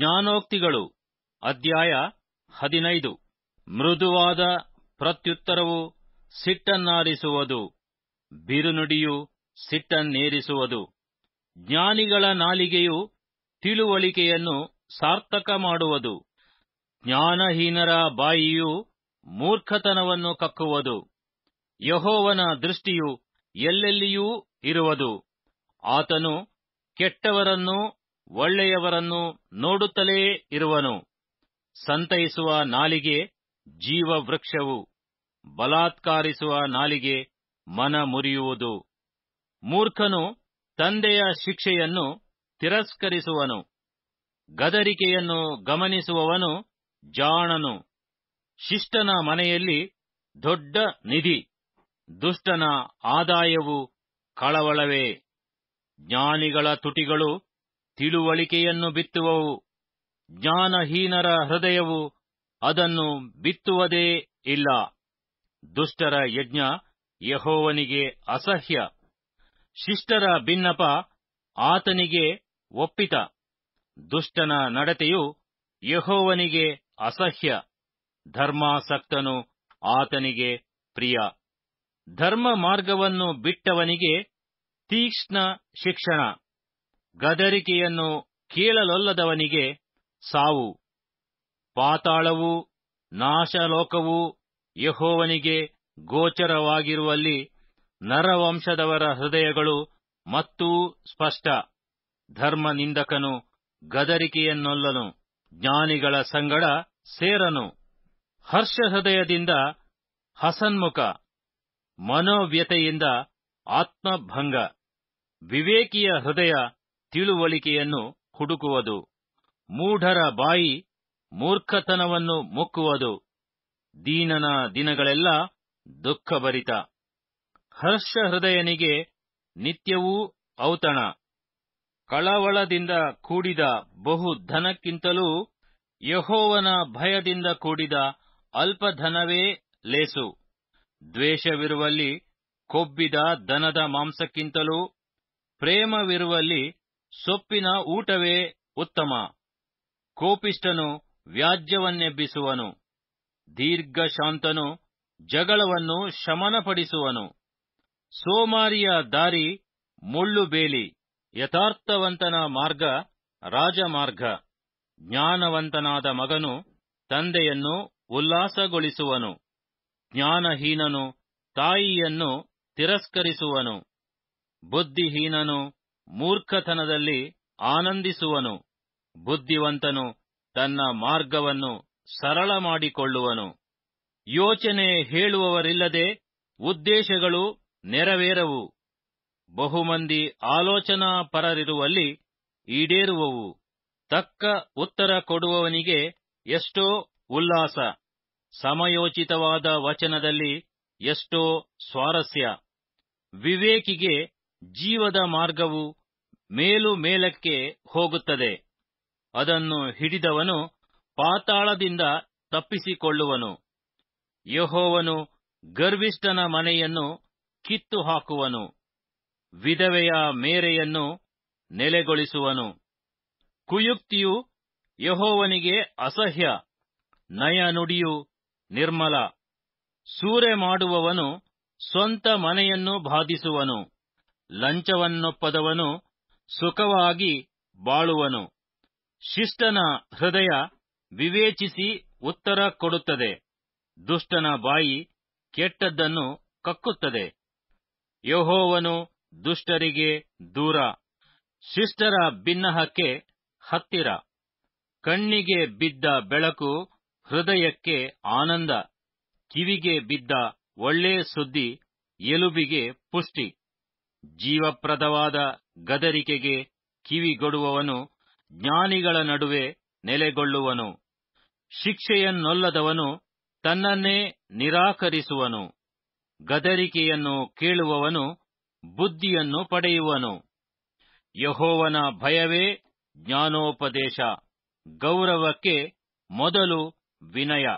ಜ್ಞಾನೋಕ್ತಿಗಳು ಅಧ್ಯಾಯ ಹದಿನೈದು ಮೃದುವಾದ ಪ್ರತ್ಯುತ್ತರವು ಸಿಟ್ಟನ್ನಾರಿಸುವುದು ಬಿರುನುಡಿಯು ಸಿಟ್ಟನ್ನೇರಿಸುವುದು ಜ್ಞಾನಿಗಳ ನಾಲಿಗೆಯು ತಿಳುವಳಿಕೆಯನ್ನು ಸಾರ್ಥಕ ಮಾಡುವುದು ಜ್ಞಾನಹೀನರ ಬಾಯಿಯು ಮೂರ್ಖತನವನ್ನು ಕಕ್ಕುವುದು ಯಹೋವನ ದೃಷ್ಟಿಯು ಎಲ್ಲೆಲ್ಲಿಯೂ ಇರುವುದು ಆತನು ಕೆಟ್ಟವರನ್ನು ಒಳ್ಳೆಯವರನ್ನು ನೋಡುತ್ತಲೇ ಇರುವನು ಸಂತೈಸುವ ನಾಲಿಗೆ ಜೀವವೃಕ್ಷವು ಬಲಾತ್ಕಾರಿಸುವ ನಾಲಿಗೆ ಮನ ಮುರಿಯುವುದು ಮೂರ್ಖನು ತಂದೆಯ ಶಿಕ್ಷೆಯನ್ನು ತಿರಸ್ಕರಿಸುವನು ಗದರಿಕೆಯನ್ನು ಗಮನಿಸುವವನು ಜಾಣನು ಶಿಷ್ಟನ ಮನೆಯಲ್ಲಿ ದೊಡ್ಡ ನಿಧಿ ದುಷ್ಟನ ಆದಾಯವು ಕಳವಳವೇ ಜ್ಞಾನಿಗಳ ತುಟಿಗಳು ತಿಳುವಳಿಕೆಯನ್ನು ಬಿತ್ತುವವು ಜ್ಞಾನಹೀನರ ಹೃದಯವು ಅದನ್ನು ಬಿತ್ತುವುದೇ ಇಲ್ಲ ದುಷ್ಟರ ಯಜ್ಞ ಯಹೋವನಿಗೆ ಅಸಹ್ಯ ಶಿಷ್ಟರ ಭಿನ್ನಪ ಆತನಿಗೆ ಒಪ್ಪಿತ ದುಷ್ಟನ ನಡತೆಯು ಯಹೋವನಿಗೆ ಅಸಹ್ಯ ಧರ್ಮಾಸಕ್ತನು ಆತನಿಗೆ ಪ್ರಿಯ ಧರ್ಮ ಮಾರ್ಗವನ್ನು ಬಿಟ್ಟವನಿಗೆ ತೀಕ್ಷ್ಣ ಶಿಕ್ಷಣ ಗದರಿಕೆಯನ್ನು ಕೀಳಲೊಲ್ಲದವನಿಗೆ ಸಾವು ಪಾತಾಳವು ನಾಶಲೋಕವು ಯಹೋವನಿಗೆ ಗೋಚರವಾಗಿರುವಲ್ಲಿ ನರವಂಶದವರ ಹೃದಯಗಳು ಮತ್ತೂ ಸ್ಪಷ್ಟ ಧರ್ಮ ನಿಂದಕನು ಗದರಿಕೆಯನ್ನೊಲ್ಲನು ಜ್ಞಾನಿಗಳ ಸಂಗಡ ಸೇರನು ಹರ್ಷ ಹೃದಯದಿಂದ ಹಸನ್ಮುಖ ಮನೋವ್ಯತೆಯಿಂದ ಆತ್ಮಭಂಗ ವಿವೇಕಿಯ ಹೃದಯ ತಿಳುವಳಿಕೆಯನ್ನು ಹುಡುಕುವುದು ಮೂಢರ ಬಾಯಿ ಮೂರ್ಖತನವನ್ನು ಮುಕ್ಕುವುದು ದೀನನ ದಿನಗಳೆಲ್ಲ ದುಃಖಭರಿತ ಹರ್ಷ ಹೃದಯನಿಗೆ ನಿತ್ಯವೂ ಔತಣ ಕಳವಳದಿಂದ ಕೂಡಿದ ಬಹು ಧನಕ್ಕಿಂತಲೂ ಯಹೋವನ ಭಯದಿಂದ ಕೂಡಿದ ಅಲ್ಪಧನವೇ ಲೇಸು ದ್ವೇಷವಿರುವಲ್ಲಿ ಕೊಬ್ಬಿದ ದನದ ಮಾಂಸಕ್ಕಿಂತಲೂ ಪ್ರೇಮವಿರುವಲ್ಲಿ ಸೊಪ್ಪಿನ ಊಟವೇ ಉತ್ತಮ ಕೋಪಿಷ್ಠನು ವ್ಯಾಜ್ಯವನ್ನೆಬ್ಬಿಸುವನು ದೀರ್ಘಶಾಂತನು ಜಗಳವನ್ನು ಶಮನಪಡಿಸುವನು ಸೋಮಾರಿಯ ದಾರಿ ಬೇಲಿ ಯಥಾರ್ಥವಂತನ ಮಾರ್ಗ ರಾಜಮಾರ್ಗ ಜ್ಞಾನವಂತನಾದ ಮಗನು ತಂದೆಯನ್ನು ಉಲ್ಲಾಸಗೊಳಿಸುವನು ಜ್ಞಾನಹೀನನು ತಾಯಿಯನ್ನು ತಿರಸ್ಕರಿಸುವನು ಬುದ್ಧಿಹೀನನು ಮೂರ್ಖತನದಲ್ಲಿ ಆನಂದಿಸುವನು ಬುದ್ಧಿವಂತನು ತನ್ನ ಮಾರ್ಗವನ್ನು ಸರಳ ಮಾಡಿಕೊಳ್ಳುವನು ಯೋಚನೆ ಹೇಳುವವರಿಲ್ಲದೆ ಉದ್ದೇಶಗಳು ನೆರವೇರವು ಬಹುಮಂದಿ ಆಲೋಚನಾ ಪರರಿರುವಲ್ಲಿ ಈಡೇರುವವು ತಕ್ಕ ಉತ್ತರ ಕೊಡುವವನಿಗೆ ಎಷ್ಟೋ ಉಲ್ಲಾಸ ಸಮಯೋಚಿತವಾದ ವಚನದಲ್ಲಿ ಎಷ್ಟೋ ಸ್ವಾರಸ್ಯ ವಿವೇಕಿಗೆ ಜೀವದ ಮಾರ್ಗವು ಮೇಲು ಮೇಲಕ್ಕೆ ಹೋಗುತ್ತದೆ ಅದನ್ನು ಹಿಡಿದವನು ಪಾತಾಳದಿಂದ ತಪ್ಪಿಸಿಕೊಳ್ಳುವನು ಯಹೋವನು ಗರ್ವಿಷ್ಠನ ಮನೆಯನ್ನು ಕಿತ್ತು ಹಾಕುವನು ವಿಧವೆಯ ಮೇರೆಯನ್ನು ನೆಲೆಗೊಳಿಸುವನು ಕುಯುಕ್ತಿಯು ಯಹೋವನಿಗೆ ಅಸಹ್ಯ ನಯ ನುಡಿಯು ನಿರ್ಮಲ ಸೂರೆ ಮಾಡುವವನು ಸ್ವಂತ ಮನೆಯನ್ನು ಬಾಧಿಸುವನು ಲಂಚವನ್ನೊಪ್ಪದವನು ಸುಖವಾಗಿ ಬಾಳುವನು ಶಿಷ್ಟನ ಹೃದಯ ವಿವೇಚಿಸಿ ಉತ್ತರ ಕೊಡುತ್ತದೆ ದುಷ್ಟನ ಬಾಯಿ ಕೆಟ್ಟದ್ದನ್ನು ಕಕ್ಕುತ್ತದೆ ಯಹೋವನು ದುಷ್ಟರಿಗೆ ದೂರ ಶಿಷ್ಟರ ಭಿನ್ನಹಕ್ಕೆ ಹತ್ತಿರ ಕಣ್ಣಿಗೆ ಬಿದ್ದ ಬೆಳಕು ಹೃದಯಕ್ಕೆ ಆನಂದ ಕಿವಿಗೆ ಬಿದ್ದ ಒಳ್ಳೆಯ ಸುದ್ದಿ ಎಲುಬಿಗೆ ಪುಷ್ಟಿ ಜೀವಪ್ರದವಾದ ಗದರಿಕೆಗೆ ಕಿವಿಗೊಡುವವನು ಜ್ಞಾನಿಗಳ ನಡುವೆ ನೆಲೆಗೊಳ್ಳುವನು ಶಿಕ್ಷೆಯನ್ನೊಲ್ಲದವನು ತನ್ನನ್ನೇ ನಿರಾಕರಿಸುವನು ಗದರಿಕೆಯನ್ನು ಕೇಳುವವನು ಬುದ್ಧಿಯನ್ನು ಪಡೆಯುವನು ಯಹೋವನ ಭಯವೇ ಜ್ಞಾನೋಪದೇಶ ಗೌರವಕ್ಕೆ ಮೊದಲು ವಿನಯ